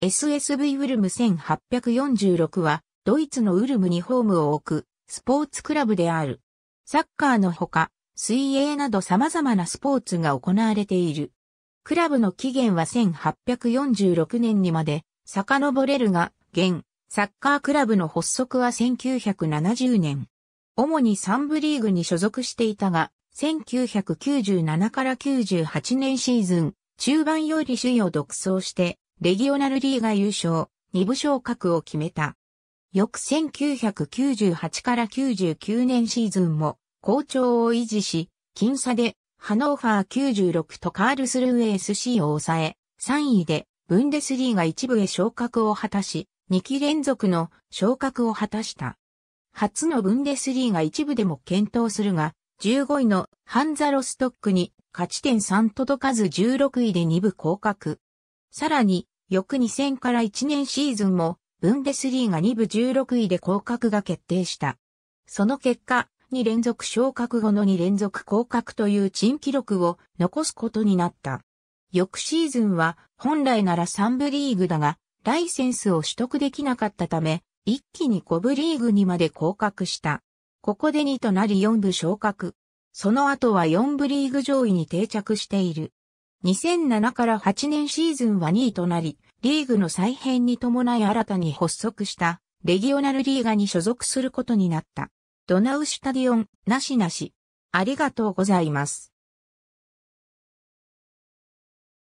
SSV ウルム1846は、ドイツのウルムにホームを置く、スポーツクラブである。サッカーのほか、水泳など様々なスポーツが行われている。クラブの起源は1846年にまで遡れるが、現、サッカークラブの発足は1970年。主に3部リーグに所属していたが、1997から98年シーズン、中盤より首位を独走して、レギオナルリーが優勝、2部昇格を決めた。翌1998から99年シーズンも好調を維持し、僅差でハノーファー96とカールスルー SC を抑え、3位でブンデスリーが一部へ昇格を果たし、2期連続の昇格を果たした。初のブンデスリーが一部でも検討するが、15位のハンザロストックに勝ち点3届かず16位で2部降格。さらに、翌2000から1年シーズンも、ブンデスリーが2部16位で降格が決定した。その結果、2連続昇格後の2連続降格という珍記録を残すことになった。翌シーズンは本来なら3部リーグだが、ライセンスを取得できなかったため、一気に5部リーグにまで降格した。ここで2となり4部昇格。その後は4部リーグ上位に定着している。2007から8年シーズンは2位となり、リーグの再編に伴い新たに発足したレギオナルリーガに所属することになった。ドナウシュタディオン、なしなし。ありがとうございます。